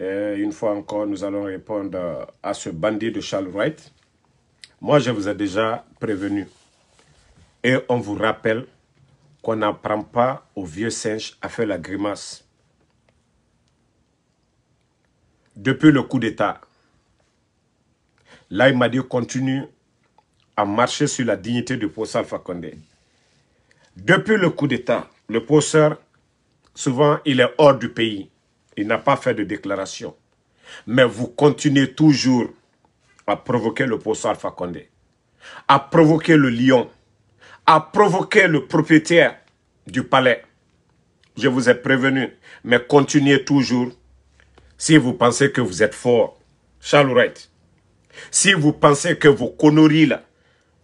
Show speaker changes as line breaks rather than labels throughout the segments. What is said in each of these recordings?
une fois encore, nous allons répondre à ce bandit de Charles Wright. Moi, je vous ai déjà prévenu. Et on vous rappelle qu'on n'apprend pas au vieux singe à faire la grimace. Depuis le coup d'État, là, il continue à marcher sur la dignité du professeur Fakonde. Depuis le coup d'État, le professeur, souvent, il est hors du pays. Il n'a pas fait de déclaration. Mais vous continuez toujours à provoquer le poisson Alpha Condé, à provoquer le lion, à provoquer le propriétaire du palais. Je vous ai prévenu, mais continuez toujours si vous pensez que vous êtes fort. Charles si vous pensez que vous conneries là,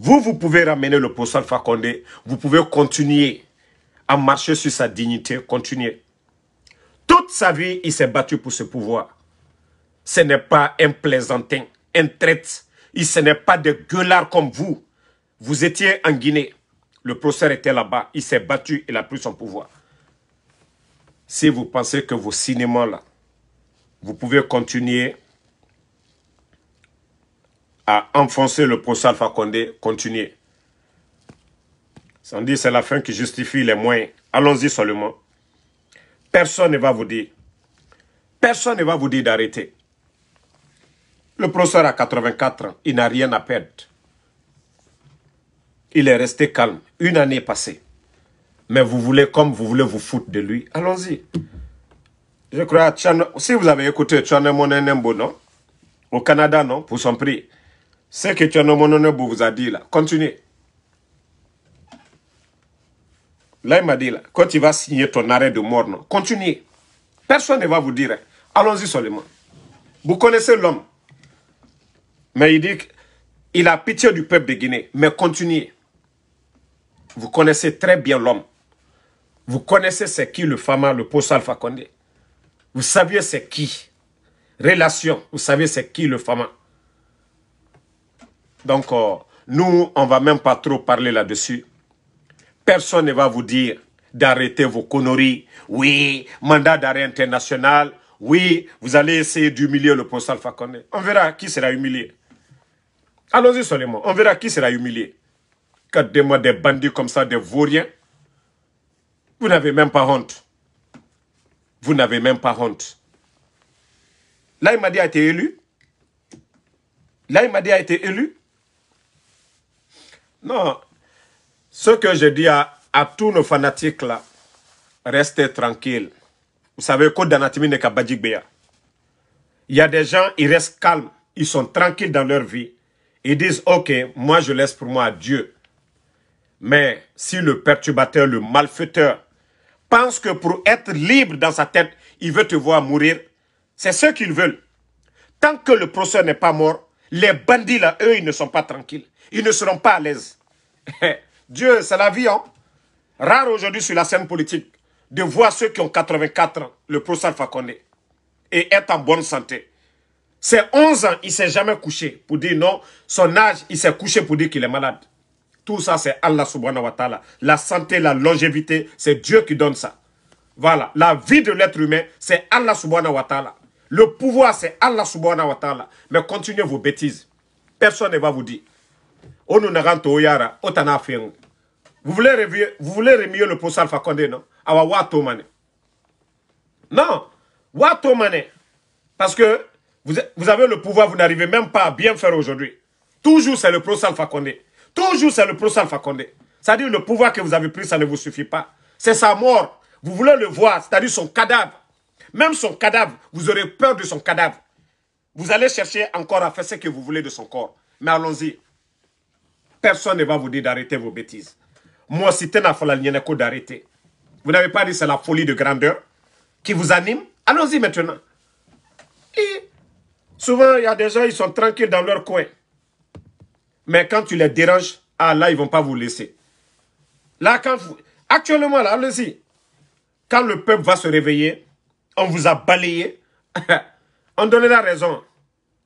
vous, vous pouvez ramener le poisson Alpha Condé, vous pouvez continuer à marcher sur sa dignité, Continuez. Toute sa vie, il s'est battu pour ce pouvoir. Ce n'est pas un plaisantin, un traite. Ce n'est pas des gueulards comme vous. Vous étiez en Guinée. Le procès était là-bas. Il s'est battu. Il a pris son pouvoir. Si vous pensez que vos cinémas là, vous pouvez continuer à enfoncer le procès Alpha Condé, continuez. c'est la fin qui justifie les moyens. Allons-y seulement. Personne ne va vous dire. Personne ne va vous dire d'arrêter. Le professeur a 84 ans. Il n'a rien à perdre. Il est resté calme. Une année passée. Mais vous voulez, comme vous voulez vous foutre de lui, allons-y. Je crois, si vous avez écouté Tchanemonenembo, non Au Canada, non Pour son prix. Ce que Tchanemonenembo vous a dit là, continuez. Là, il m'a dit, quand tu vas signer ton arrêt de mort, non, continuez. Personne ne va vous dire. Hein. Allons-y seulement. Vous connaissez l'homme. Mais il dit qu'il a pitié du peuple de Guinée. Mais continuez. Vous connaissez très bien l'homme. Vous connaissez c'est qui le Fama, le Post Alpha Condé. Vous saviez c'est qui. Relation, vous savez c'est qui le Fama. Donc, euh, nous, on ne va même pas trop parler là-dessus. Personne ne va vous dire d'arrêter vos conneries. Oui, mandat d'arrêt international. Oui, vous allez essayer d'humilier le poste Alpha On verra qui sera humilié. Allons-y seulement. On verra qui sera humilié. Quand des des bandits comme ça, des vauriens, vous n'avez même pas honte. Vous n'avez même pas honte. Là, il m'a dit a été élu. Là, il m'a dit a été élu. Non, ce que je dis à, tous nos fanatiques là, restez tranquilles. Vous savez, Code n'est Il y a des gens, ils restent calmes, ils sont tranquilles dans leur vie. Ils disent, ok, moi je laisse pour moi à Dieu. Mais si le perturbateur, le malfaiteur, pense que pour être libre dans sa tête, il veut te voir mourir, c'est ce qu'ils veulent. Tant que le procès n'est pas mort, les bandits là, eux, ils ne sont pas tranquilles. Ils ne seront pas à l'aise. Dieu, c'est la vie, hein. Rare aujourd'hui sur la scène politique de voir ceux qui ont 84 ans, le professeur Fakonde, et être en bonne santé. C'est 11 ans, il s'est jamais couché pour dire non. Son âge, il s'est couché pour dire qu'il est malade. Tout ça, c'est Allah subhanahu wa ta'ala. La santé, la longévité, c'est Dieu qui donne ça. Voilà. La vie de l'être humain, c'est Allah subhanahu wa ta'ala. Le pouvoir, c'est Allah subhanahu wa ta'ala. Mais continuez vos bêtises. Personne ne va vous dire. Vous voulez vous remuer le procès Alpha Condé, non Awa Non, Parce que vous, vous avez le pouvoir, vous n'arrivez même pas à bien faire aujourd'hui. Toujours c'est le procès Alpha Condé. Toujours c'est le procès Alpha C'est-à-dire le pouvoir que vous avez pris, ça ne vous suffit pas. C'est sa mort. Vous voulez le voir, c'est-à-dire son cadavre. Même son cadavre, vous aurez peur de son cadavre. Vous allez chercher encore à faire ce que vous voulez de son corps. Mais allons-y personne ne va vous dire d'arrêter vos bêtises. Moi, si Nako d'arrêter. Vous n'avez pas dit c'est la folie de grandeur qui vous anime. Allons-y maintenant. souvent, il y a des gens, ils sont tranquilles dans leur coin. Mais quand tu les déranges, ah là, ils ne vont pas vous laisser. Là, quand vous... Actuellement, là, allez-y. Quand le peuple va se réveiller, on vous a balayé. on la raison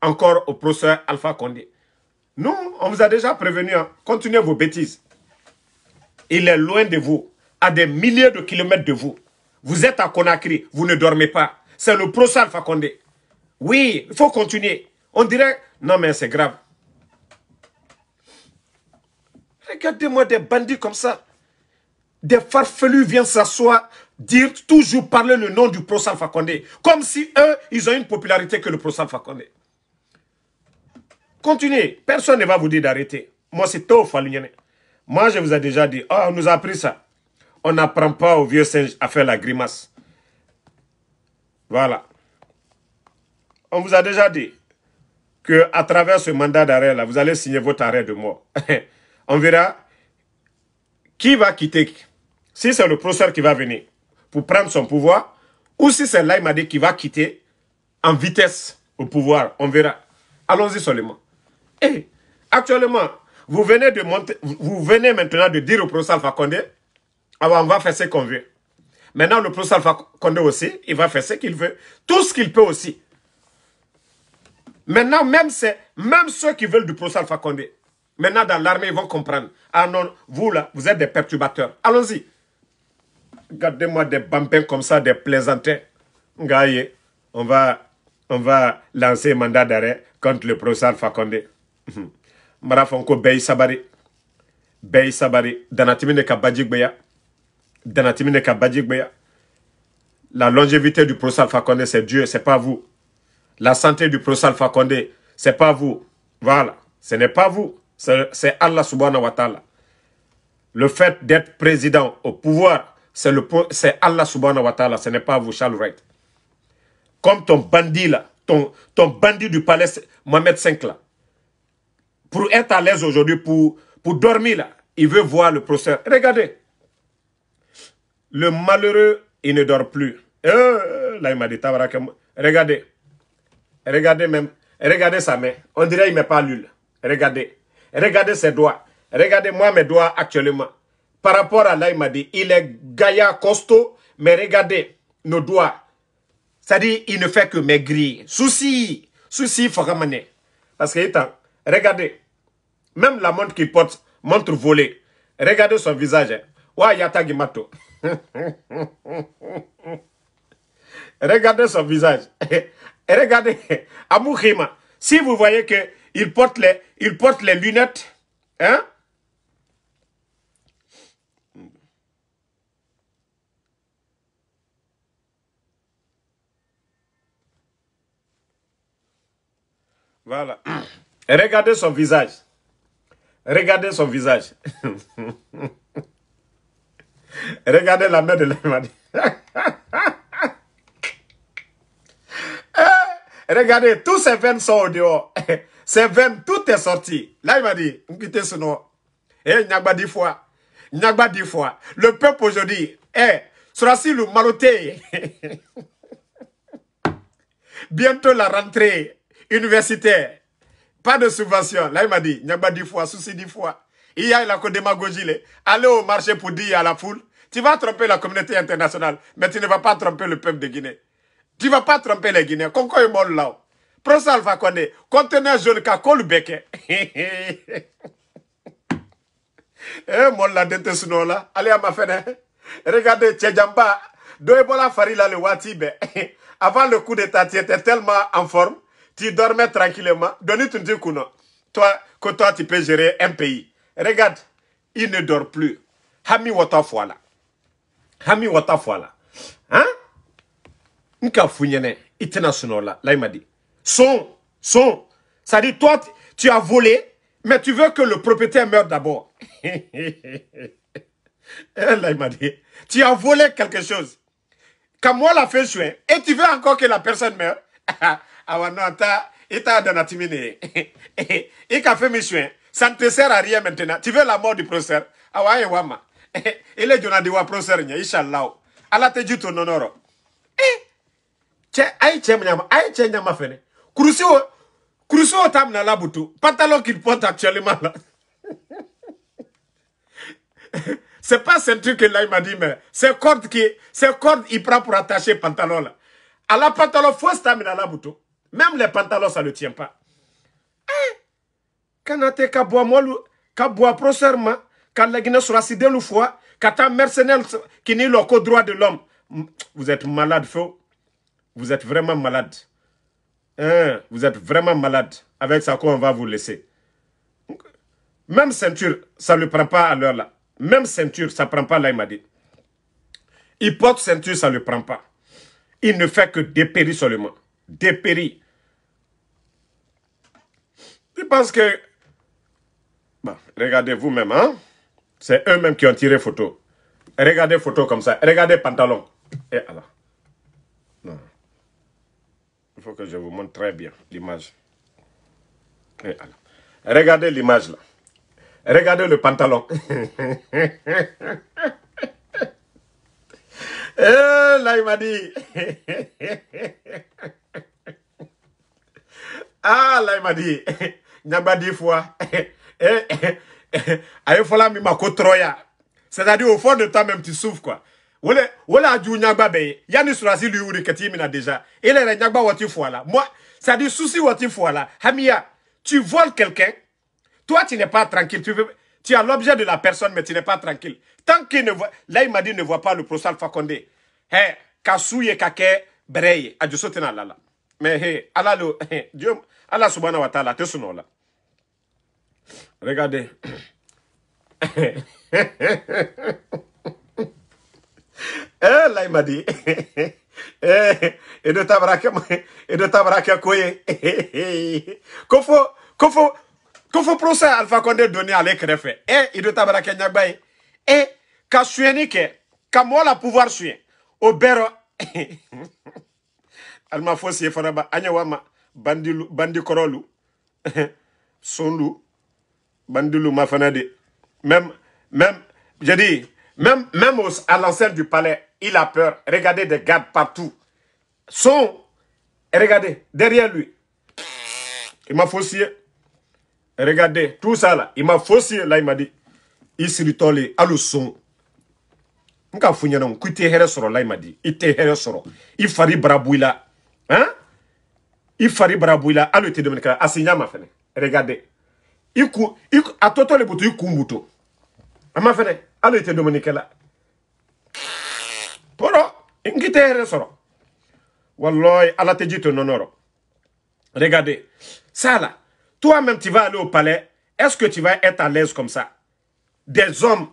encore au professeur Alpha Condé. Non, on vous a déjà prévenu. Hein. Continuez vos bêtises. Il est loin de vous, à des milliers de kilomètres de vous. Vous êtes à Conakry, vous ne dormez pas. C'est le Pro Alpha Oui, il faut continuer. On dirait, non mais c'est grave. Regardez-moi des bandits comme ça. Des farfelus viennent s'asseoir, dire, toujours parler le nom du procès Fakonde. Comme si eux, ils ont une popularité que le Pro Fakonde. Continuez. Personne ne va vous dire d'arrêter. Moi, c'est tout, Moi, je vous ai déjà dit, oh, on nous a appris ça. On n'apprend pas au vieux singe à faire la grimace. Voilà. On vous a déjà dit que à travers ce mandat d'arrêt, là, vous allez signer votre arrêt de mort. on verra qui va quitter. Si c'est le professeur qui va venir pour prendre son pouvoir, ou si c'est Laïmade qui va quitter en vitesse au pouvoir, on verra. Allons-y seulement. Et eh, actuellement, vous venez de monter, vous venez maintenant de dire au professeur Alpha Condé, ah on va faire ce qu'on veut. Maintenant, le professeur Alpha aussi, il va faire ce qu'il veut, tout ce qu'il peut aussi. Maintenant, même, même ceux qui veulent du professeur Alpha maintenant dans l'armée, ils vont comprendre. Ah non, vous là, vous êtes des perturbateurs. Allons-y. gardez moi des bambins comme ça, des plaisantins. Gaillez, on va, on va lancer un mandat d'arrêt contre le professeur Alpha Mhm. sabari sabari danatimi ka ka la longévité du professeur Alpha Condé c'est Dieu c'est pas vous la santé du professeur Alpha Condé c'est pas vous voilà ce n'est pas vous c'est Allah subhanahu wa ta'ala le fait d'être président au pouvoir c'est le c'est Allah subhanahu wa ta'ala ce n'est pas vous Charles Wright comme ton bandit là ton ton bandit du palais Mohamed V là pour être à l'aise aujourd'hui, pour, pour dormir là, il veut voir le procès. Regardez. Le malheureux, il ne dort plus. Euh, là, il m'a dit, regardez. Regardez même. Regardez sa main. On dirait qu'il ne met pas l'huile. Regardez. Regardez ses doigts. Regardez-moi mes doigts actuellement. Par rapport à là, il m'a dit, il est gaillard, costaud, mais regardez nos doigts. C'est-à-dire, il ne fait que maigrir. Souci. Souci, il faut ramener. Parce qu'il est Regardez. Même la montre qu'il porte, montre volée. Regardez son visage. Wa Mato. Regardez son visage. Regardez. Amoukhima. Si vous voyez qu'il porte les, il porte les lunettes, hein? Voilà. Regardez son visage. Regardez son visage. Regardez la mère de l'Emmanuel. Eh, regardez, tous ces veines sont au dehors. Ses veines, tout est sorti. Là, il m'a dit, quittez ce nom. Eh, pas dix fois. pas dix fois. Le peuple aujourd'hui, eh, sera t le maloté Bientôt la rentrée universitaire. Pas de subvention. Là, il m'a dit, n'y a pas dix fois, souci dix fois. Il y a la démagogie. Allez au marché pour dire à la foule, tu vas tromper la communauté internationale, mais tu ne vas pas tromper le peuple de Guinée. Tu ne vas pas tromper les Guinéens. Conco est mort là. Prends ça, Alpha Condé. Conteneur jaune, cacao le bec. Eh, mon la dente ce là. Allez à ma fenêtre. Hein. Regardez, Tchedjamba. Doebola Farila le Watibe. Avant le coup d'état, tu étais tellement en forme tu dormais tranquillement. Donnie, ton dieu Toi, que toi, tu peux gérer un pays. Regarde, il ne dort plus. Hami Watafuala. Hami là. Hein? Nka Founyene, international, là, il m'a dit. Son, son. Ça dit, toi, tu as volé, mais tu veux que le propriétaire meure d'abord. Hein, là, il m'a dit, tu as volé quelque chose. Quand moi, l'a fait jouer, et tu veux encore que la personne meure. awa non, il t'a donné timine. Il fe fait mission. Ça ne te sert à rien maintenant. Tu veux la mort du professeur. Awa wama. Il est jona diwa professeur nya, inshallah. ala te juto nonoro. Eh. Che ay che mnyama, ay che nyama fene. Crucio, crucio tam na labutu. Pantalon qu'il porte actuellement là. C'est pas ce truc que là il m'a dit, mais c'est corde qui, c'est corde il prend pour attacher pantalon là. À la pantalon, faut tam la butu. Même les pantalons, ça ne le tient pas. Kanate la Guinée mercenaire qui n'est le droit de l'homme. Vous êtes malade, faux. Vous êtes vraiment malade. Hein, vous êtes vraiment malade. Avec ça, quoi on va vous laisser. Même ceinture, ça ne le prend pas à l'heure là. Même ceinture, ça ne prend pas là, il m'a dit. Il porte ceinture, ça ne le prend pas. Il ne fait que dépérir seulement dépérit. Je pense que, regardez vous-même, hein? c'est eux-mêmes qui ont tiré photo. Regardez photo comme ça, regardez pantalon. Et alors, Il faut que je vous montre très bien l'image. Et alors, regardez l'image là. Regardez le pantalon. là, il m'a dit. Ah, là, il m'a dit, il m'a dit fois, eh, eh, eh, aye fola mi me troya. C'est-à-dire, au fond de toi même, tu souffres, quoi. Wole, wole adjou nyagba beye. Yani surasi lui ou reketi a déjà. Il est nyagba wati fois là. Moi, cest ça dit souci wati fois Hamia, tu voles quelqu'un, toi, tu n'es pas tranquille. Tu, veux, tu as l'objet de la personne, mais tu n'es pas tranquille. Tant qu'il ne voit... Là, il m'a dit, ne voit pas le prosal Fakonde. Hé, hey, kasouye kake breye. Adjou sotina lala. Mais hey, Allah, le, Dieu, Allah subhanahu wa ta'ala, là. Regardez. eh, là, il m'a dit. eh, et de et de hé, koye. Qu'on Alpha Condé donné à l'écrefe. Eh, et de hé. Hé, Eh, ka eh, ka eh, la pouvoir suyen. Au alma ye fana ba aɲawama bandilu korolu, sonlu bandilu ma fana de même même je dis même même à l'enceinte du palais il a peur regardez des gardes partout son regardez derrière lui il m'a regardez tout ça là il m'a faussé là il m'a dit il siritɔ le hali son n k'a fɔ ɲɛna ko i la Il ma dit i tɛ Il sɔrɔ Hein I fari barabuila alo te Assigna moi fene. Regardez. Il a atoto le butu il mbuto. A fene alo allez domenika la. Poro ngite here Wallahi ala te jito nonoro. Regardez. Ça là, toi-même tu vas aller au palais, est-ce que tu vas être à l'aise comme ça Des hommes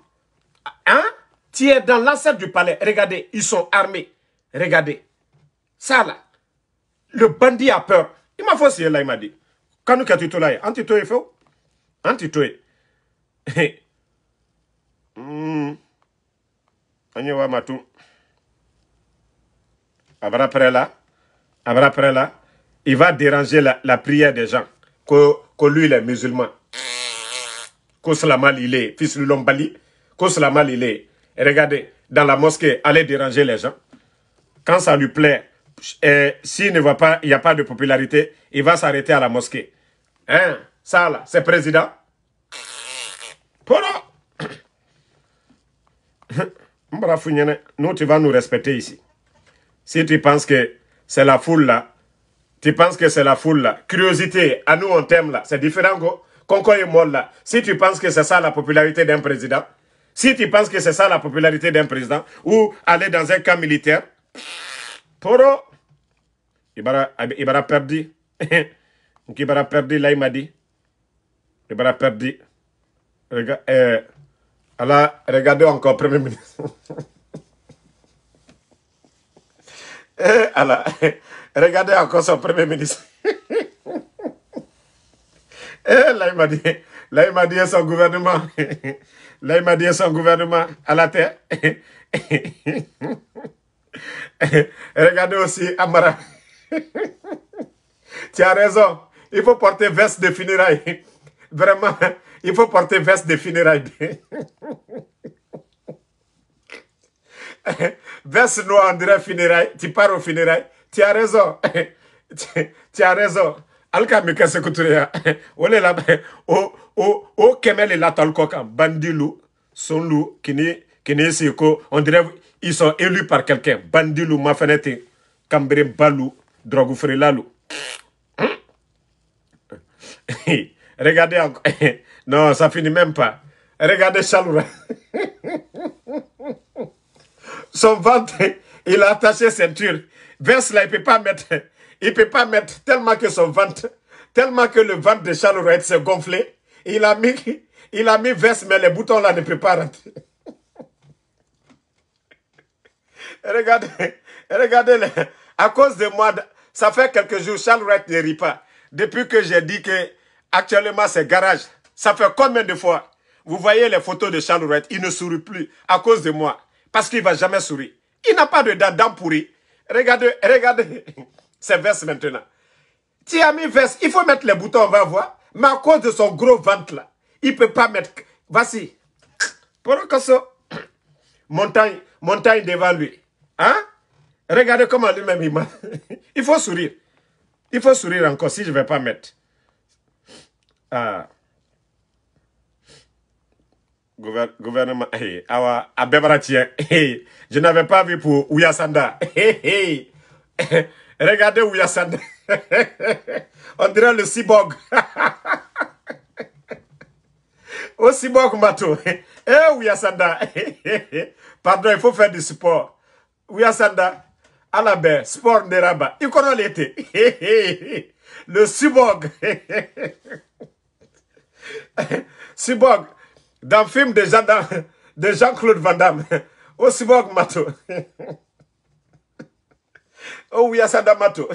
hein Tu es dans l'enceinte du palais. Regardez, ils sont armés. Regardez. Ça là, le bandit a peur. Il m'a forcé là, il m'a dit. Quand nous que tu là Anti toi il faut Anti toi. On y va, Abra après là. après là. Il va déranger la, prière des gens. Que, que lui, il est musulman. Que mal il est fils de Lombali. Que mal il est. regardez, dans la mosquée, allez déranger les gens. Quand ça lui plaît, eh, s'il ne voit pas, il n'y a pas de popularité, il va s'arrêter à la mosquée. Hein? Ça, là, c'est président. Nous, tu vas nous respecter ici. Si tu penses que c'est la foule là, tu penses que c'est la foule là. Curiosité, à nous on t'aime là, c'est différent. go... et Si tu penses que c'est ça la popularité d'un président, si tu penses que c'est ça la popularité d'un président, ou aller dans un camp militaire, il va perdre, va perdre, m'a il va perdre Il Regarde, eh, perdu. Alors, regardez encore premier ministre eh, regardez encore son premier ministre là eh, il m'a dit là m'a dit son gouvernement là il m'a dit son gouvernement à la terre Regardez aussi Amara. tu as raison. Il faut porter veste de funérailles. Vraiment, il faut porter veste de funérailles. veste noire, on dirait funérailles. Tu pars au funérailles. Tu as raison. tu, as raison. alka mi kɛ sekutureya o là là o o au kɛmɛ le la tɔlikɔ kan bandilu sonlu kini qui n'est ici. on dirait ils sont élus par quelqu'un. Bandilu, Mafanete, Cambré, Balou, lalou. Hein? Regardez encore. non, ça finit même pas. Regardez Chaloura. Son ventre, il a attaché ceinture. Vers là, il ne peut pas mettre. Il ne peut pas mettre tellement que son ventre, tellement que le ventre de Chaloura se gonflé. Il a mis, il a mis veste, mais les boutons là ne peuvent pas rentrer. regardez, regardez, à cause de moi, ça fait quelques jours, Charles Wright ne rit pas. Depuis que j'ai dit que actuellement c'est garage, ça fait combien de fois Vous voyez les photos de Charles il ne sourit plus à cause de moi, parce qu'il ne va jamais sourire. Il n'a pas de dents, pourries. Regardez, regardez Ses vestes maintenant. Tu as il faut mettre les boutons, on va voir. Mais à cause de son gros ventre là, il ne peut pas mettre. Voici. Pour que ça, montagne, montagne devant lui. Hein Regardez comment lui-même il m'a... il faut sourire. Il faut sourire encore si je ne vais pas mettre. Ah. Gouvernement, hey, awa, Abebaratien, hey, je n'avais pas vu pour Ouyasanda. Hey, hey. Regardez Ouyasanda. On dirait le cyborg. Au cyborg, Mato. Eh, Ouyasanda. Pardon, il faut faire du support. Yassanda, Alabe, Sport de Rabat. Il connaît l'été. Le cyborg. cyborg. Dans le film de Jean-Claude Van Damme. Au cyborg Mato. Oh Yassanda Mato.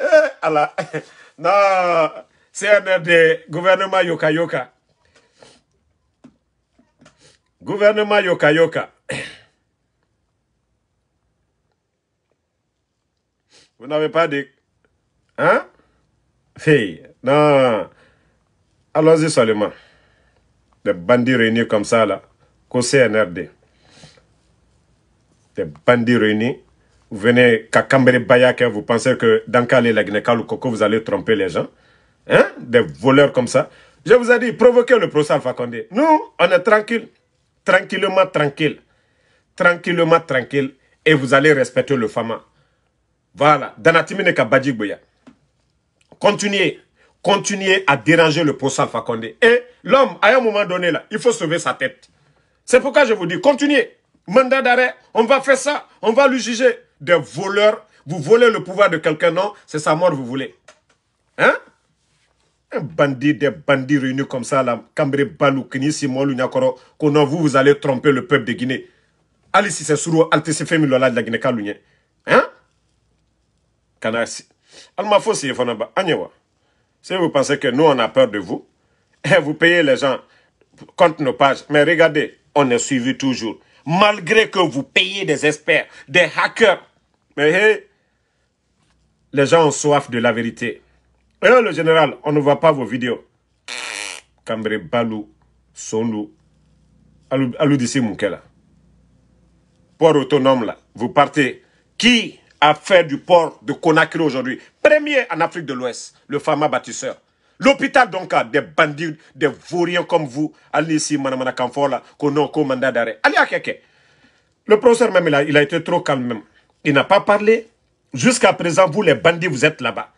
Euh, non, c'est un des gouvernements gouvernement Yoka Yoka. Gouvernement Yoka Yoka. Vous n'avez pas dit... Hein Fille, non. Allons-y seulement. Des bandits réunis comme ça, là, qu'au CNRD. Des bandits réunis. Vous venez qu'à Bayak, vous pensez que dans Kalé, la ou vous allez tromper les gens. Hein Des voleurs comme ça. Je vous ai dit, provoquez le procès Alpha Condé. Nous, on est tranquille. Tranquillement, tranquille. Tranquillement, tranquille. Et vous allez respecter le FAMA. Voilà, Danatimine Continuez. Continuez à déranger le Possal Fakonde. Et l'homme, à un moment donné, là, il faut sauver sa tête. C'est pourquoi je vous dis, continuez. Mandat d'arrêt, on va faire ça, on va lui juger. Des voleurs, vous volez le pouvoir de quelqu'un, non, c'est sa mort vous voulez. Hein Un bandit, des bandits réunis comme ça, la Cambré Balou, Kini, Simon, qu'on vous, vous allez tromper le peuple de Guinée. Allez, si c'est Souro, Altissifemi, Lola de la Guinée, si vous pensez que nous, on a peur de vous, et eh, vous payez les gens contre nos pages. Mais regardez, on est suivi toujours. Malgré que vous payez des experts, des hackers. Mais eh, les gens ont soif de la vérité. Et eh, le général, on ne voit pas vos vidéos. Cambré Balou, Sonlou, Aloudissi Moukela. Port autonome là, vous partez. Qui à faire du port de Conakry aujourd'hui. Premier en Afrique de l'Ouest, le Fama bâtisseur. L'hôpital, donc, a des bandits, des vauriens comme vous. Allez ici, Mana Kamfola, qu'on a mandat d'arrêt. Allez à quelqu'un. Le professeur même, il a, été trop calme Il n'a pas parlé. Jusqu'à présent, vous, les bandits, vous êtes là-bas.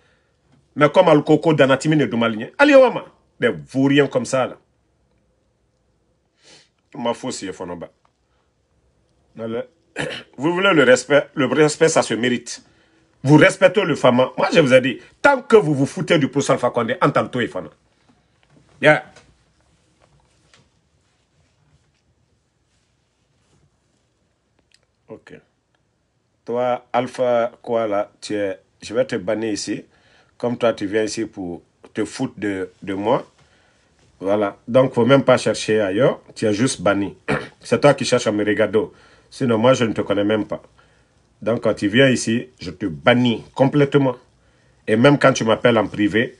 Mais comme Alcoco, Danatimine et Allez, Wama. Des vauriens comme ça, là. Ma fausse, il Allez vous voulez le respect, le respect, ça se mérite. Vous respectez le Fama. Moi, je vous ai dit, tant que vous vous foutez du pouce Alpha Condé, entends-toi, et Fama. Ok. Toi, Alpha, quoi là, tu es, je vais te bannir ici. Comme toi, tu viens ici pour te foutre de, de moi. Voilà. Donc, il ne faut même pas chercher ailleurs. Tu es juste banni. C'est toi qui cherches à me regarder. Sinon, moi, je ne te connais même pas. Donc, quand tu viens ici, je te bannis complètement. Et même quand tu m'appelles en privé,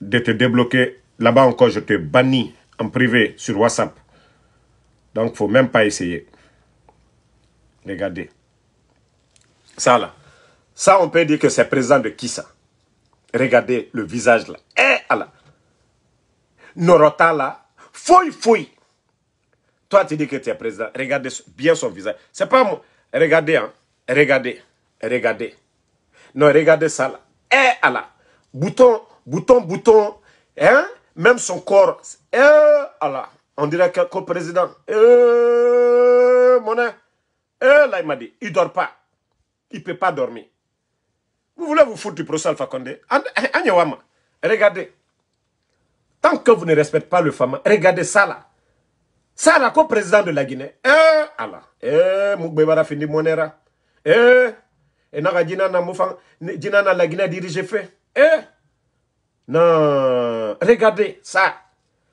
de te débloquer, là-bas encore, je te bannis en privé sur WhatsApp. Donc, il ne faut même pas essayer. Regardez. Ça, là. Ça, on peut dire que c'est présent de qui, ça Regardez le visage, là. Eh, là. Norota, là. Fouille, fouille. Toi, tu dis que tu es président. Regardez bien son visage. C'est pas moi. Regardez, hein. Regardez. Regardez. Non, regardez ça là. Eh, Allah. Bouton, bouton, bouton. Hein? Même son corps. Eh, Allah. On dirait qu'un co-président. Eh, mon hein. Eh, là, il m'a dit. Il dort pas. Il peut pas dormir. Vous voulez vous foutre du procès Alpha Condé eh, Regardez. Tant que vous ne respectez pas le femme, regardez ça là. Ça, Sarako, président de la Guinée. Eh, Allah. Eh, Mougbebara fini monera. Eh, Et n'a jinana moufan, jinana la Guinée dirige fait. Eh, non. Regardez, ça.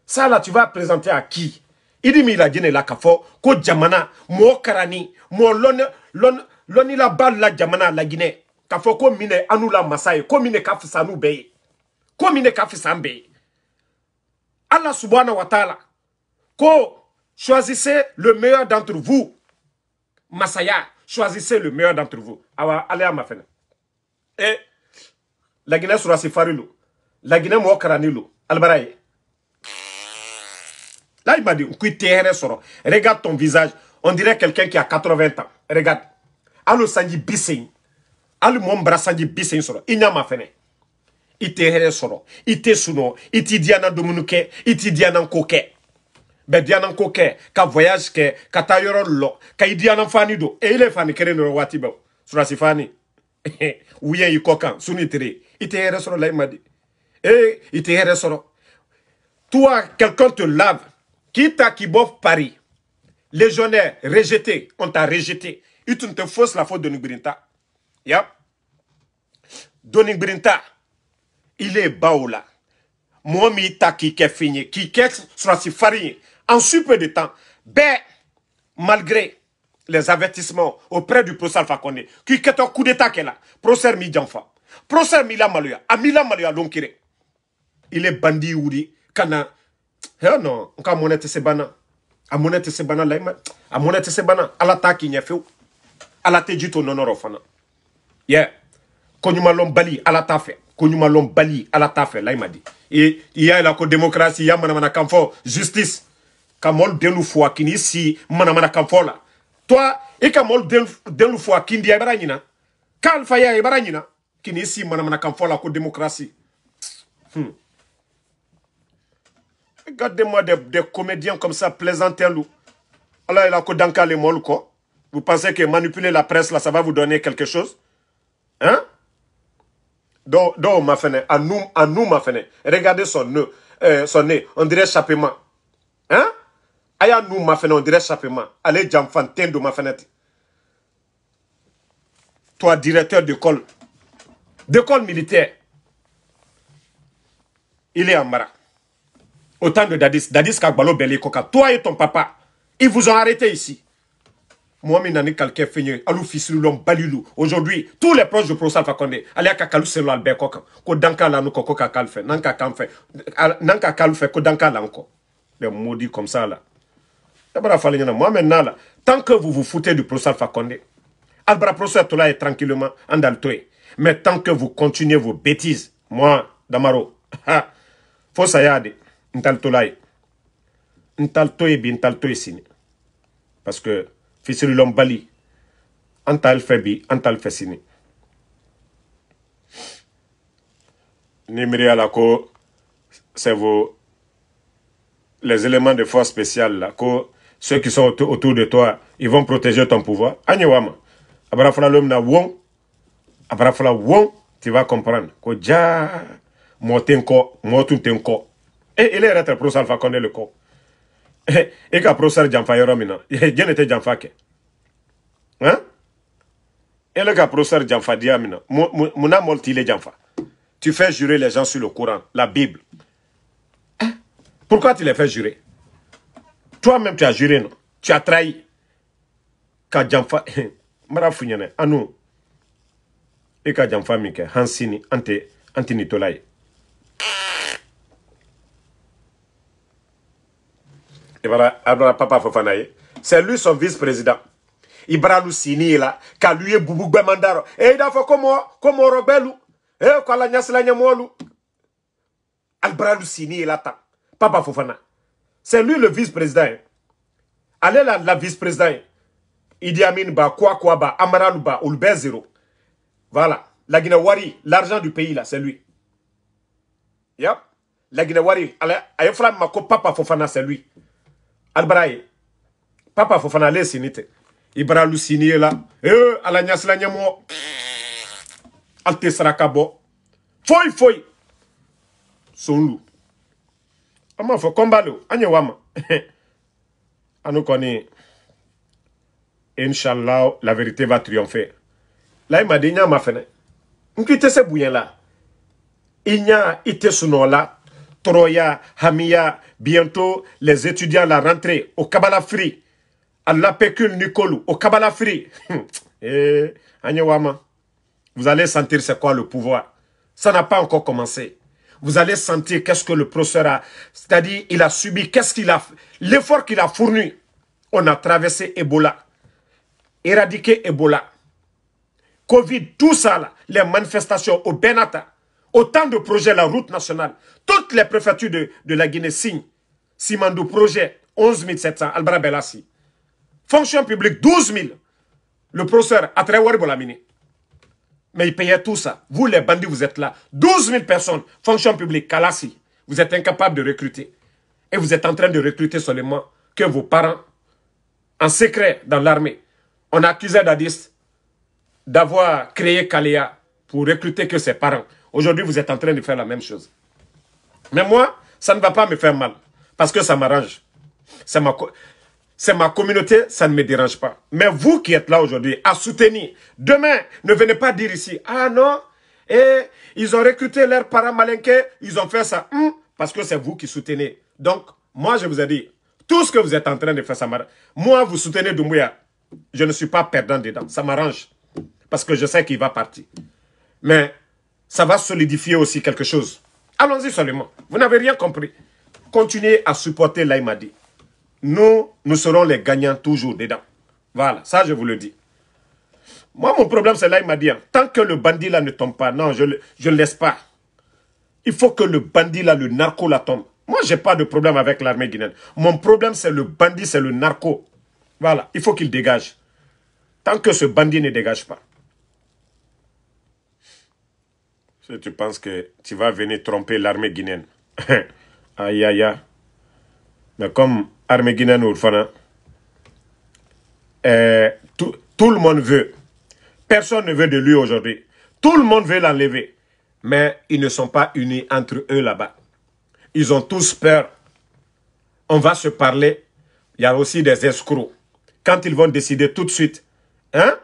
Ça là, tu vas présenter à qui Il dit, mais la Guinée la kafo, ko Djamana mo karani, mo lon, lon, loni la balle la jamana la Guinée. Kafo ko mine anula masaye, ko mine kafisanu nou beye. Ko mine kafisa Sanbeye Allah subhanahu wa ta'ala. Ko Choisissez le meilleur d'entre vous. Masaya, choisissez le meilleur d'entre vous. allez à ma fenêtre. Et eh, la Guinée sera Sifarilo. La Guinée m'a Al Albaraye. Là, il m'a dit, regarde ton visage. On dirait quelqu'un qui a 80 ans. Regarde. Allo Sanji Bissing. Allo Mombra Sanji Bissing soro. Il n'y a ma fin. Il t'est soro. Il t'est souno. Il t'est diana domunouke. Il t'est diana bɛɛ diyanan ko ka voyage ke ka yoro yɔrɔ ka i fani do e ile fani kelen dɔ waati bɛɛ surasi fani u yi kokan suni tre e toi quelqu'un te lave qui t'a qui bof Paris légionnaire rejeté on t'a rejeté i tu te fausse la faute de Nubrinta yap doni gbirinta il est baoula moi m'i taki k'i kɛ fari en super de temps. Mais ben, malgré les avertissements auprès du procès Alpha qui est un coup d'État qu'elle a, procès Midjanfa, procès Mila Maluya, à Mila est Lonkire, il est bandit Kana, eh oh non, on a monnaie Sebana, à monnaie laïma, à Sebana, à l'attaque il n'y a fait, à la tête du Yeah, Bali, à la tafe, Il Bali, à la il dit. Et il y a la démocratie, il y a justice kamol mana mana toi et kamol mɔlu k'i diya qui bara ɲina ko démocratie Regardez-moi des, comédiens comme ça, plaisanter loup. Alors, il a que danka Vous pensez que manipuler la presse, là, ça va vous donner quelque chose Hein Donc, ma fene, à nous, ma Regardez son nez, euh, son nez, on dirait chapement Hein Aya nous ma fenêtre, on dirait chapement ale janfanten do ma fenêtre. toi directeur d'école d'école militaire il est en mara Autant de Dadis Dadis Kagbalo Belikoka toi et ton papa ils vous ont arrêté ici Moi Mohamed Nani Kalke fils Alou Fisilou Balilou. Aujourd'hui, tous les proches de Prosa Fakonde, Alia Kakalou Selo Albert Koka, Kodanka Lanou Koko Kakalfe, Nanka Kamfe, Nanka Kalfe, Kodanka Lanko. Les maudits comme ça là. Moi maintenant, tant que vous vous foutez du professeur Fakonde, Albra professeur Tola est tranquillement en Daltoé. Mais tant que vous continuez vos bêtises, moi, Damaro, faut ça y aller. Ntal bien Ntal signe. Parce que, l'homme Lombali, Antal Febi, Antal Fessini. la Alako, c'est vos. Les éléments de force spéciale, la co ceux qui sont autour de toi, ils vont protéger ton pouvoir. Anyewama. Abrafala na won. Abrafala won. Tu vas comprendre. ja. Motenko. Motuntenko. Et eh, il est rete pro Alpha konde le ko. Et eh, ka pro sar janfa yoromina. Eh, Dieu n'était janfa que. Hein? Et le ka pro sar janfa diamina. Mouna moltile fa. Tu fais jurer les gens sur le Coran, la Bible. Hein? Pourquoi tu les fais jurer toi-même, tu as juré, non Tu as trahi. Kadjamfa, Marafunyane, Anou, et Kadjamfa mika. Hansini, Ante, Antini Tolai. Et voilà, Papa Fofanaye, c'est lui son vice-président. Ibra Sini là, Kaluye Boubou Mandaro. Et il a fait comme moi, comme moi, Robelou. Et Kalanyas Lanyamolou. Albra Sini là, Papa Fofana. C'est lui le vice-président. Allez là, la vice-président. Idi Amin Ba, Kwakwa Ba, Ba, Voilà. La Guinée-Wari, l'argent du pays là, c'est lui. Yep. La Guinée-Wari, ma Mako, Papa Fofana, c'est lui. Albraye, Papa Fofana, les sinite. Ibra signé là. Eh, alanyas nyasla nyamo. Alte Sarakabo. Foy, foy. Son Ama fo kombalo kɔnba wama. inshallah la vérité va triompher Là, il ma dit m'a fene. M'kite se bonya la là ɲa i tɛ Troya, Hamia, bientôt les étudiants la rentrée au Kabalafri. à Pécule nicole au Kabalafri. eh, an Wama. vous allez sentir c'est quoi le pouvoir ça n'a pas encore commencé vous allez sentir qu'est-ce que le professeur a, c'est-à-dire il a subi, qu'est-ce qu'il a, l'effort qu'il a fourni. On a traversé Ebola, éradiqué Ebola, Covid, tout ça là, les manifestations au Benata, autant de projets, la route nationale, toutes les préfectures de, la Guinée signent, Simandou projet, 11 700, Albra fonction publique, 12 000, le professeur la Mini. Mais ils payaient tout ça. Vous, les bandits, vous êtes là. 12 000 personnes, fonction publique, Kalassi. Vous êtes incapable de recruter. Et vous êtes en train de recruter seulement que vos parents, en secret dans l'armée. On accusait Dadis d'avoir créé Kalea pour recruter que ses parents. Aujourd'hui, vous êtes en train de faire la même chose. Mais moi, ça ne va pas me faire mal. Parce que ça m'arrange. Ça m'a c'est ma communauté, ça ne me dérange pas. Mais vous qui êtes là aujourd'hui, à soutenir, demain, ne venez pas dire ici, ah non, et eh, ils ont recruté leurs parents malinqués, ils ont fait ça, hmm, parce que c'est vous qui soutenez. Donc, moi, je vous ai dit, tout ce que vous êtes en train de faire, ça Moi, vous soutenez Doumbouya, je ne suis pas perdant dedans, ça m'arrange, parce que je sais qu'il va partir. Mais ça va solidifier aussi quelque chose. Allons-y seulement, vous n'avez rien compris. Continuez à supporter Laïmadi nous, nous serons les gagnants toujours dedans. Voilà, ça je vous le dis. Moi, mon problème, c'est là, il m'a dit, hein, tant que le bandit là ne tombe pas, non, je ne je laisse pas. Il faut que le bandit là, le narco là tombe. Moi, je n'ai pas de problème avec l'armée guinéenne. Mon problème, c'est le bandit, c'est le narco. Voilà, il faut qu'il dégage. Tant que ce bandit ne dégage pas. Si tu penses que tu vas venir tromper l'armée guinéenne, aïe aïe aïe comme armée guinéenne eh, tout, le monde veut. Personne ne veut de lui aujourd'hui. Tout le monde veut l'enlever. Mais ils ne sont pas unis entre eux là-bas. Ils ont tous peur. On va se parler. Il y a aussi des escrocs. Quand ils vont décider tout de suite, hein?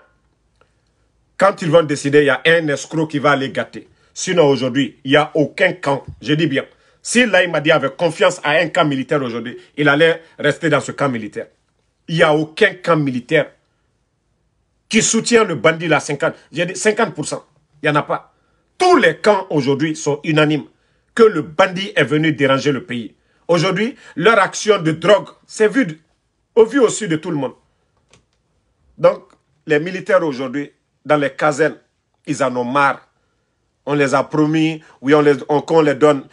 Quand ils vont décider, il y a un escroc qui va les gâter. Sinon, aujourd'hui, il n'y a aucun camp. Je dis bien, si dit avait confiance à un camp militaire aujourd'hui, il allait rester dans ce camp militaire. Il n'y a aucun camp militaire qui soutient le bandit là 50%. J'ai dit 50%. Il n'y en a pas. Tous les camps aujourd'hui sont unanimes que le bandit est venu déranger le pays. Aujourd'hui, leur action de drogue, c'est vu au vu aussi de tout le monde. Donc, les militaires aujourd'hui, dans les casernes, ils en ont marre on les a promis, oui, on les, on, les donne.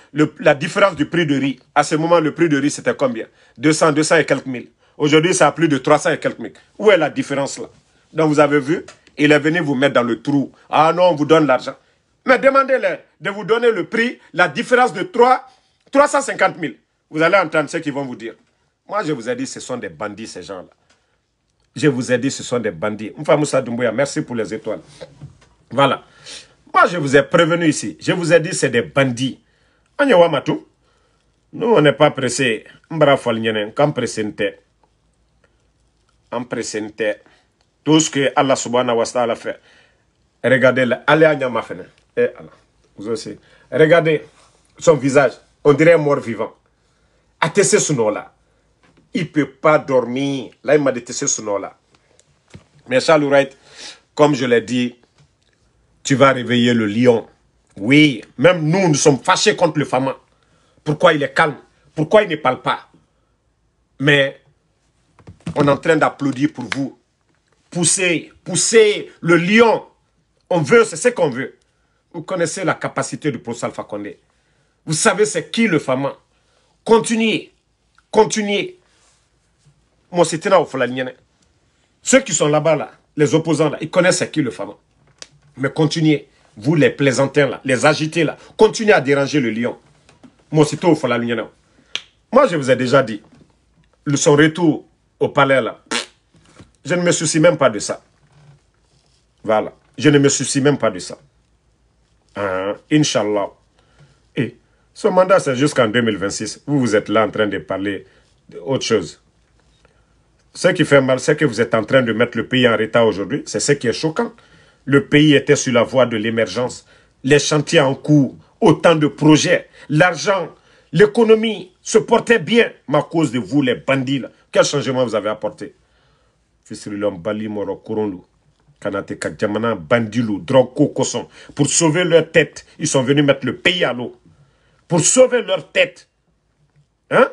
la différence du prix de riz, à ce moment, le prix de riz, c'était combien 200, 200 et quelques mille. Aujourd'hui, ça a plus de 300 et quelques mille. Où est la différence là Donc, vous avez vu, il est venu vous mettre dans le trou. Ah non, on vous donne l'argent. Mais demandez-leur de vous donner le prix, la différence de 3, 350 000. Vous allez entendre ce qu'ils vont vous dire. Moi, je vous ai dit, ce sont des bandits, ces gens-là. Je vous ai dit, ce sont des bandits. Moussa Doumbouya, merci pour les étoiles. Voilà. Moi, je vous ai prévenu ici. Je vous ai dit, c'est des bandits. Anyawa Matou, nous, on n'est pas pressés. Mbra Falnyenen, quand On En Tout ce que Allah subhanahu wa ta'ala fait. Regardez, le allez à Et Allah, vous aussi. Regardez son visage. On dirait mort vivant. Atesse là Il ne peut pas dormir. Là, il m'a détesté ce nom-là. Mais Charles comme je l'ai dit, tu vas réveiller le lion. Oui, même nous, nous sommes fâchés contre le fama. Pourquoi il est calme Pourquoi il ne parle pas Mais on est en train d'applaudir pour vous. Poussez, poussez le lion. On veut, c'est ce qu'on veut. Vous connaissez la capacité du professeur Alpha Vous savez c'est qui le fama. Continuez, continuez. Moi, là Ceux qui sont là-bas, là, les opposants, ils connaissent c'est qui le fama. Mais continuez. Vous, les plaisantins, là, les agités, là, continuez à déranger le lion. Moi, Moi, je vous ai déjà dit, son retour au palais, là, je ne me soucie même pas de ça. Voilà. Je ne me soucie même pas de ça. Hein? Inch'Allah. Et ce mandat, c'est jusqu'en 2026. Vous, vous êtes là en train de parler d'autre chose. Ce qui fait mal, c'est que vous êtes en train de mettre le pays en retard aujourd'hui. C'est ce qui est choquant. Le pays était sur la voie de l'émergence. Les chantiers en cours, autant de projets, l'argent, l'économie se portait bien. Mais à cause de vous, les bandits, quel changement vous avez apporté Bali Pour sauver leur tête, ils sont venus mettre le pays à l'eau. Pour sauver leur tête. Hein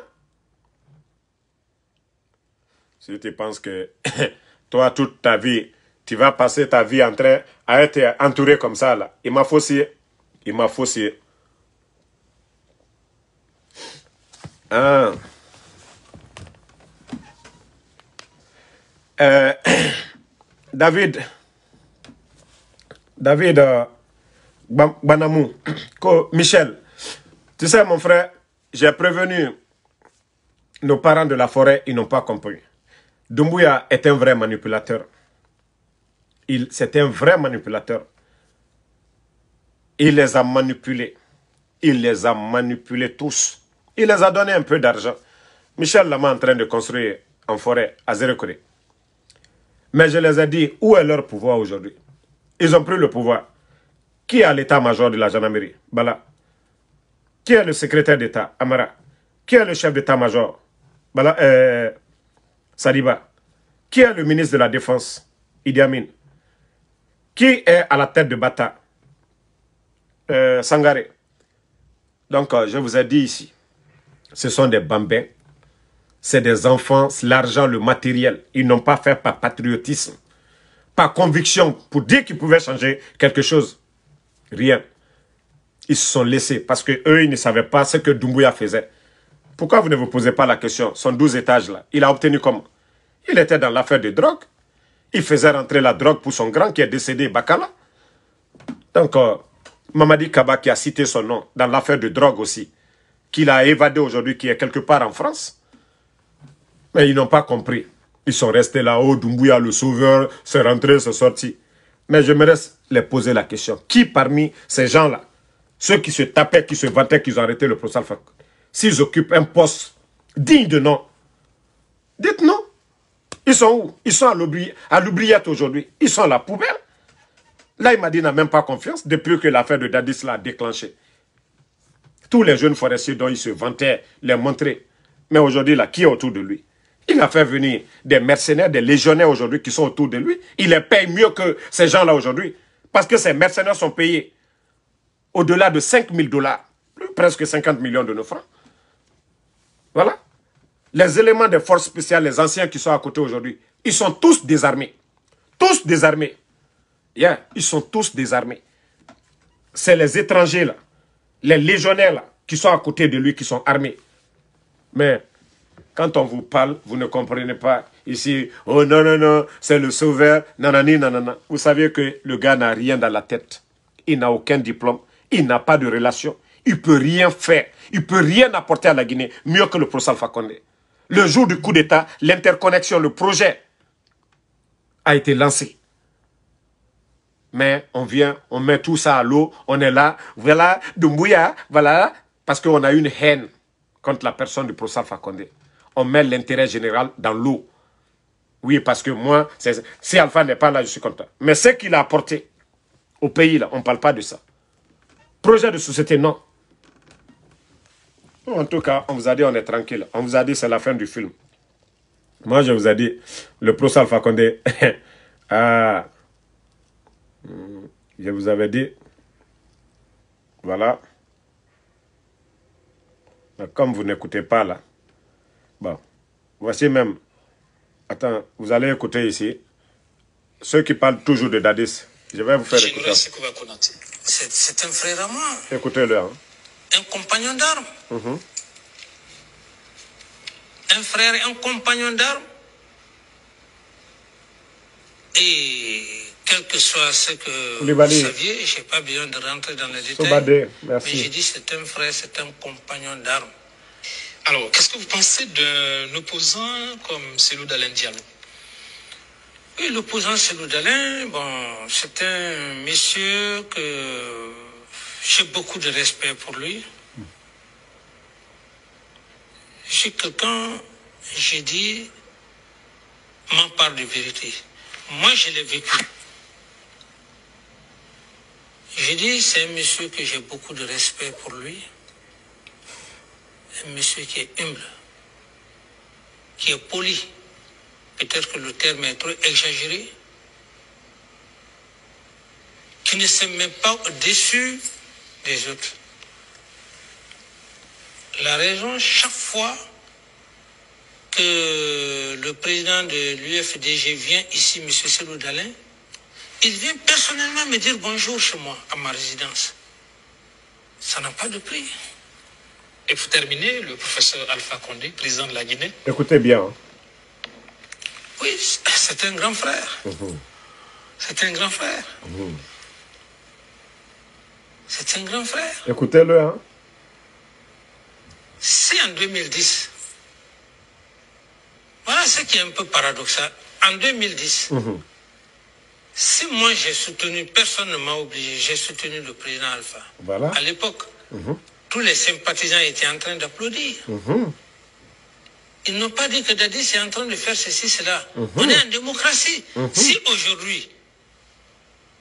Si tu penses que toi, toute ta vie, tu vas passer ta vie en train à être entouré comme ça là. Il m'a faussé. Il m'a faussé. Hein? Euh, David, David euh, Banamou, Michel, tu sais mon frère, j'ai prévenu nos parents de la forêt, ils n'ont pas compris. Dumbuya est un vrai manipulateur c'est un vrai manipulateur. Il les a manipulés. Il les a manipulés tous. Il les a donné un peu d'argent. Michel Lama en train de construire en forêt à Zérekoré. Mais je les ai dit, où est leur pouvoir aujourd'hui Ils ont pris le pouvoir. Qui est l'état-major de la gendarmerie Bala. Qui est le secrétaire d'État Amara. Qui est le chef d'état-major Bala, euh, Sadiba. Qui est le ministre de la Défense Idi qui est à la tête de Bata euh, Sangare Donc, euh, je vous ai dit ici, ce sont des bambins, c'est des enfants, l'argent, le matériel. Ils n'ont pas fait par patriotisme, par conviction, pour dire qu'ils pouvaient changer quelque chose. Rien. Ils se sont laissés parce qu'eux, ils ne savaient pas ce que Doumbouya faisait. Pourquoi vous ne vous posez pas la question Son 12 étages là, il a obtenu comment Il était dans l'affaire de drogue. Il faisait rentrer la drogue pour son grand qui est décédé, Bakala. Donc, euh, Mamadi Kaba qui a cité son nom dans l'affaire de drogue aussi, qu'il a évadé aujourd'hui, qui est quelque part en France. Mais ils n'ont pas compris. Ils sont restés là-haut, Dumbuya le sauveur, c'est rentré, c'est sorti. Mais je me reste les poser la question. Qui parmi ces gens-là, ceux qui se tapaient, qui se vantaient, qui ont arrêté le procès s'ils occupent un poste digne de nom, dites nous ils sont où Ils sont à l'oubliette aujourd'hui. Ils sont à la poubelle. Là, il m'a dit qu'il n'a même pas confiance depuis que l'affaire de Dadis l'a déclenché. Tous les jeunes forestiers dont il se vantait les montrer. Mais aujourd'hui, là, qui est autour de lui Il a fait venir des mercenaires, des légionnaires aujourd'hui qui sont autour de lui. Il les paye mieux que ces gens-là aujourd'hui. Parce que ces mercenaires sont payés au-delà de 5 000 dollars, presque 50 millions de nos francs. Voilà les éléments des forces spéciales, les anciens qui sont à côté aujourd'hui, ils sont tous désarmés. Tous désarmés. ils sont tous désarmés. C'est les étrangers, là, les légionnaires, qui sont à côté de lui, qui sont armés. Mais quand on vous parle, vous ne comprenez pas. Ici, oh non, non, non, c'est le sauveur, nanani, nanana. Vous savez que le gars n'a rien dans la tête. Il n'a aucun diplôme. Il n'a pas de relation. Il ne peut rien faire. Il ne peut rien apporter à la Guinée mieux que le professeur Fakonde le jour du coup d'État, l'interconnexion, le projet a été lancé. Mais on vient, on met tout ça à l'eau, on est là, voilà, Dumbuya, voilà, parce qu'on a une haine contre la personne du professeur Fakonde. On met l'intérêt général dans l'eau. Oui, parce que moi, si Alpha n'est pas là, je suis content. Mais ce qu'il a apporté au pays, là, on ne parle pas de ça. Projet de société, non. En tout cas, on vous a dit on est tranquille. On vous a dit c'est la fin du film. Moi, je vous ai dit, le professeur Fakonde, ah, mm, je vous avais dit, voilà. Comme vous n'écoutez pas là, bon, voici même, attends, vous allez écouter ici, ceux qui parlent toujours de Dadis, je vais vous faire écouter.
C'est un frère à moi. Écoutez-le. Hein un compagnon d'armes. Mhm. Un frère et un compagnon d'armes. Et quel que soit ce que vous saviez, je n'ai pas besoin de rentrer dans les détails. Mais j'ai dit c'est un frère, c'est un compagnon d'armes. Alors, qu'est-ce que vous pensez d'un opposant comme celui d'Alain Diallo Oui, l'opposant celui d'Alain, bon, c'est un monsieur que j'ai beaucoup de respect pour lui. C'est quelqu'un, j'ai dit, m'en parle de vérité. Moi, je l'ai vécu. J'ai dit, c'est un monsieur que j'ai beaucoup de respect pour lui. Un monsieur qui est humble, qui est poli. Peut-être que le terme est trop exagéré. Qui ne s'est même pas déçu des autres. La raison, chaque fois que le président de l'UFDG vient ici, M. Selou il vient personnellement me dire bonjour chez moi, à ma résidence. Ça n'a pas de prix. Et pour terminer, le professeur Alpha Condé, président de la Guinée.
Écoutez bien. Hein.
Oui, c'est un grand frère. Mmh c'est un grand frère. Mmh c'est un grand frère.
Écoutez-le. Hein?
Si en 2010, voilà ce qui est un peu paradoxal. En 2010, mhm. si moi j'ai soutenu, personne ne m'a obligé, j'ai soutenu le président Alpha. Voilà. À l'époque, mhm. tous les sympathisants étaient en train d'applaudir. Mhm. Ils n'ont pas dit que Dadis est en train de faire ceci, cela. On est en démocratie. Si aujourd'hui,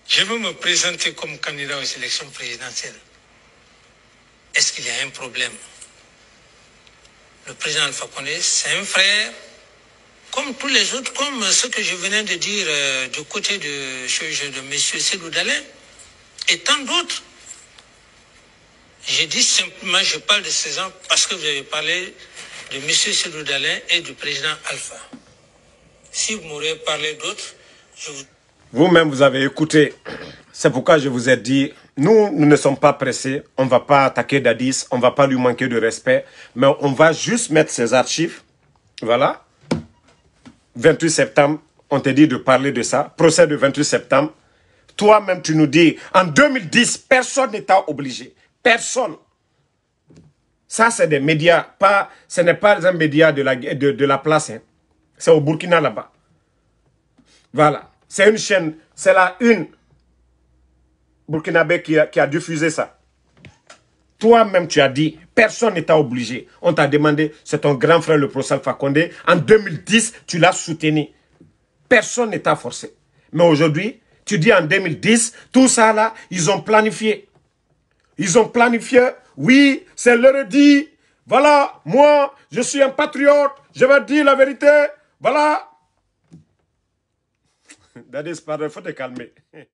je veux me présenter comme candidat aux élections présidentielles. Est-ce qu'il y a un problème Le président Alpha Condé, c'est un frère, comme tous les autres, comme ce que je venais de dire euh, du côté de, M. Sédou et tant d'autres. J'ai dit simplement, je parle de ces gens parce que vous avez parlé de M. Sédou Dalin et du président Alpha. Si vous m'auriez parlé d'autres, je
vous... Vous-même, vous avez écouté. C'est pourquoi je vous ai dit, nous, nous ne sommes pas pressés. On ne va pas attaquer Dadis. On ne va pas lui manquer de respect. Mais on va juste mettre ses archives. Voilà. 28 septembre, on te dit de parler de ça. Procès de 28 septembre. Toi-même, tu nous dis, en 2010, personne n'est obligé. Personne. Ça, c'est des médias. Pas, ce n'est pas un média de la, de la place. Hein. C'est au Burkina là-bas. Voilà. C'est une chaîne, c'est la une burkinabé qui a, qui a diffusé ça. Toi-même, tu as dit, personne n'est obligé. On t'a demandé, c'est ton grand frère, le professeur Fakonde. En 2010, tu l'as soutenu. Personne n'est forcé. Mais aujourd'hui, tu dis en 2010, tout ça là, ils ont planifié. Ils ont planifié, oui, c'est leur dit. Voilà, moi, je suis un patriote, je vais dire la vérité. Voilà, that is parler, faut te calmer.